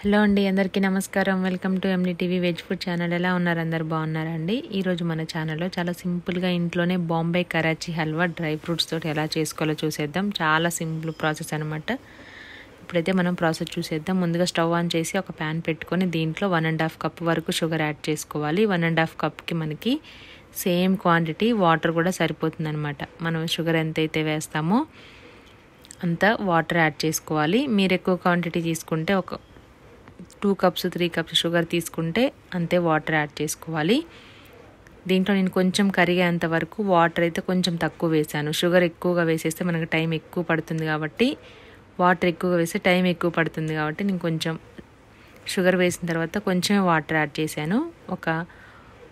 Hello అండి అందరికీ నమస్కారం welcome to TV veg food channel ఎలా ఉన్నారు అందరు బాగున్నారా అండి ఈరోజు మన ఛానల్లో చాలా సింపుల్గా ఇంట్లోనే బాంబే కరాచీ హల్వా డ్రై ఫ్రూట్స్ తోటి ఎలా చేసుకోవాలో చూసేద్దాం చాలా సింపుల్ ప్రాసెస్ అనమాట ఇప్పుడైతే మనం ప్రాసెస్ చూసేద్దాం ముందుగా స్టవ్ ఆన్ చేసి ఒక ప్యాన్ పెట్టుకొని దీంట్లో వన్ అండ్ హాఫ్ కప్ వరకు షుగర్ యాడ్ చేసుకోవాలి వన్ అండ్ హాఫ్ కప్కి మనకి సేమ్ క్వాంటిటీ వాటర్ కూడా సరిపోతుంది అనమాట మనం షుగర్ ఎంతైతే వేస్తామో అంత వాటర్ యాడ్ చేసుకోవాలి మీరు ఎక్కువ క్వాంటిటీ తీసుకుంటే ఒక two cups three cups sugar తీసుకుంటే అంతే వాటర్ యాడ్ చేసుకోవాలి దీంట్లో నేను కొంచెం కరిగేంత వరకు వాటర్ అయితే కొంచెం తక్కువ వేసాను షుగర్ ఎక్కువగా వేసేస్తే మనకు టైం ఎక్కువ పడుతుంది కాబట్టి వాటర్ ఎక్కువగా వేస్తే టైం ఎక్కువ పడుతుంది కాబట్టి నేను కొంచెం షుగర్ వేసిన తర్వాత కొంచెమే వాటర్ యాడ్ చేశాను ఒక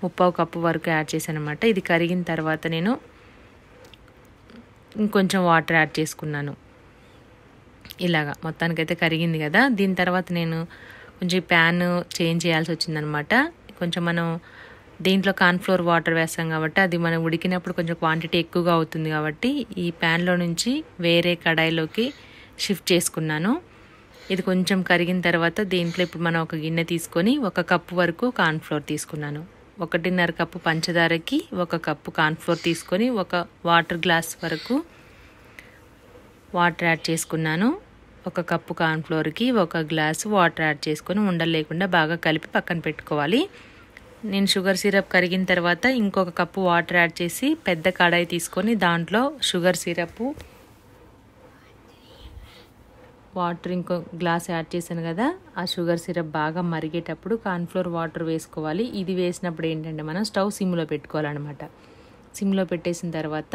ముప్పావు కప్పు వరకు యాడ్ చేశాను అనమాట ఇది కరిగిన తర్వాత నేను ఇంకొంచెం వాటర్ యాడ్ చేసుకున్నాను ఇలాగా మొత్తానికైతే కరిగింది కదా దీని తర్వాత నేను కొంచెం ప్యాన్ చేంజ్ చేయాల్సి వచ్చిందనమాట కొంచెం మనం దీంట్లో కార్న్ఫ్లోర్ వాటర్ వేస్తాం కాబట్టి అది మనం ఉడికినప్పుడు కొంచెం క్వాంటిటీ ఎక్కువగా అవుతుంది కాబట్టి ఈ ప్యాన్లో నుంచి వేరే కడాయిలోకి షిఫ్ట్ చేసుకున్నాను ఇది కొంచెం కరిగిన తర్వాత దీంట్లో ఇప్పుడు మనం ఒక గిన్నె తీసుకొని ఒక కప్పు వరకు కార్న్ఫ్లోర్ తీసుకున్నాను ఒకటిన్నర కప్పు పంచదారకి ఒక కప్పు కార్న్ఫ్లోర్ తీసుకొని ఒక వాటర్ గ్లాస్ వరకు వాటర్ యాడ్ చేసుకున్నాను ఒక కప్పు కార్న్ఫ్లోర్కి ఒక గ్లాసు వాటర్ యాడ్ చేసుకొని ఉండలేకుండా బాగా కలిపి పక్కన పెట్టుకోవాలి నేను షుగర్ సిరప్ కరిగిన తర్వాత ఇంకొక కప్పు వాటర్ యాడ్ చేసి పెద్ద కడాయి తీసుకొని దాంట్లో షుగర్ సిరప్ వాటర్ ఇంకో గ్లాస్ యాడ్ చేశాను కదా ఆ షుగర్ సిరప్ బాగా మరిగేటప్పుడు కార్న్ఫ్లోర్ వాటర్ వేసుకోవాలి ఇది వేసినప్పుడు ఏంటంటే మనం స్టవ్ సిమ్లో పెట్టుకోవాలన్నమాట సిమ్లో పెట్టేసిన తర్వాత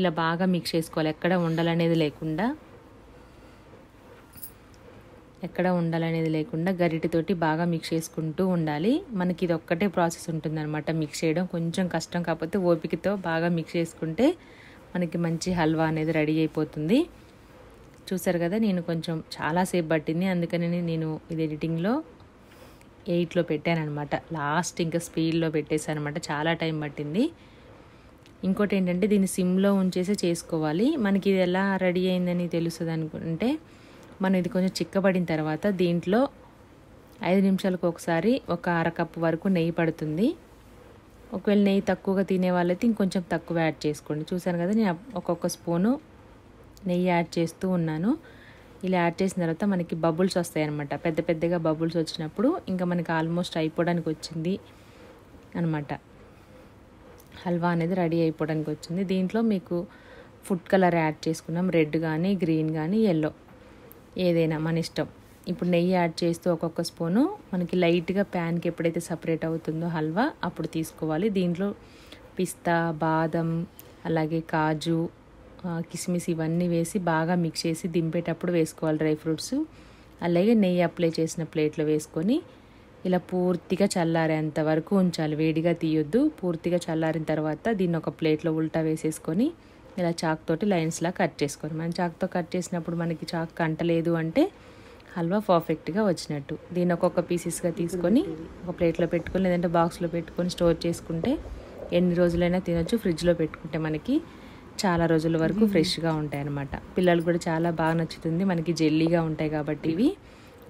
ఇలా బాగా మిక్స్ చేసుకోవాలి ఎక్కడ ఉండాలనేది లేకుండా ఎక్కడ ఉండాలనేది లేకుండా గరిటితోటి బాగా మిక్స్ చేసుకుంటూ ఉండాలి మనకి ఇది ఒక్కటే ప్రాసెస్ ఉంటుందన్నమాట మిక్స్ చేయడం కొంచెం కష్టం కాకపోతే ఓపికతో బాగా మిక్స్ చేసుకుంటే మనకి మంచి హల్వా అనేది రెడీ అయిపోతుంది చూసారు కదా నేను కొంచెం చాలాసేపు పట్టింది అందుకని నేను ఇది ఎడిటింగ్లో ఎయిట్లో పెట్టానమాట లాస్ట్ ఇంకా స్పీడ్లో పెట్టేశాను అనమాట చాలా టైం పట్టింది ఇంకోటి ఏంటంటే దీన్ని సిమ్లో ఉంచేసే చేసుకోవాలి మనకి ఇది ఎలా రెడీ అయిందని తెలుస్తుంది అనుకుంటే మనం ఇది కొంచెం చిక్కబడిన తర్వాత దీంట్లో ఐదు నిమిషాలకు ఒకసారి ఒక అరకప్పు వరకు నెయ్యి పడుతుంది ఒకవేళ నెయ్యి తక్కువగా తినే వాళ్ళైతే ఇంకొంచెం తక్కువ యాడ్ చేసుకోండి చూశాను కదా నేను ఒక్కొక్క స్పూను నెయ్యి యాడ్ చేస్తూ ఉన్నాను ఇలా యాడ్ చేసిన తర్వాత మనకి బబుల్స్ వస్తాయన్నమాట పెద్ద పెద్దగా బబుల్స్ వచ్చినప్పుడు ఇంకా మనకి ఆల్మోస్ట్ అయిపోవడానికి వచ్చింది అనమాట హల్వా అనేది రెడీ అయిపోవడానికి వచ్చింది దీంట్లో మీకు ఫుడ్ కలర్ యాడ్ చేసుకున్నాం రెడ్ కానీ గ్రీన్ కానీ ఎల్లో ఏదైనా మన ఇష్టం ఇప్పుడు నెయ్యి యాడ్ చేస్తూ ఒక్కొక్క స్పూను మనకి లైట్గా ప్యాన్కి ఎప్పుడైతే సపరేట్ అవుతుందో హల్వా అప్పుడు తీసుకోవాలి దీంట్లో పిస్తా బాదం అలాగే కాజు కిస్మిస్ ఇవన్నీ వేసి బాగా మిక్స్ చేసి దింపేటప్పుడు వేసుకోవాలి డ్రై ఫ్రూట్స్ అలాగే నెయ్యి అప్లై చేసిన ప్లేట్లో వేసుకొని ఇలా పూర్తిగా చల్లారేంత వరకు ఉంచాలి వేడిగా తీయొద్దు పూర్తిగా చల్లారిన తర్వాత దీన్ని ఒక ప్లేట్లో ఉల్టా వేసేసుకొని ఇలా చాక్ తోటి లైన్స్లా కట్ చేసుకోవాలి మనం చాక్తో కట్ చేసినప్పుడు మనకి చాక్ కంటలేదు అంటే హల్వా పర్ఫెక్ట్గా వచ్చినట్టు దీన్ని ఒక్కొక్క పీసెస్గా తీసుకొని ఒక ప్లేట్లో పెట్టుకొని లేదంటే బాక్స్లో పెట్టుకొని స్టోర్ చేసుకుంటే ఎన్ని రోజులైనా తినొచ్చు ఫ్రిడ్జ్లో పెట్టుకుంటే మనకి చాలా రోజుల వరకు ఫ్రెష్గా hmm. ఉంటాయి అన్నమాట పిల్లలు కూడా చాలా బాగా నచ్చుతుంది మనకి జెల్లీగా ఉంటాయి కాబట్టి ఇవి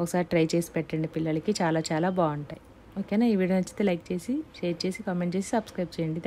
ఒకసారి ట్రై చేసి పెట్టండి పిల్లలకి చాలా చాలా బాగుంటాయి ఓకేనా ఈ వీడియో నచ్చితే లైక్ చేసి షేర్ చేసి కామెంట్ చేసి సబ్స్క్రైబ్ చేయండి థ్యాంక్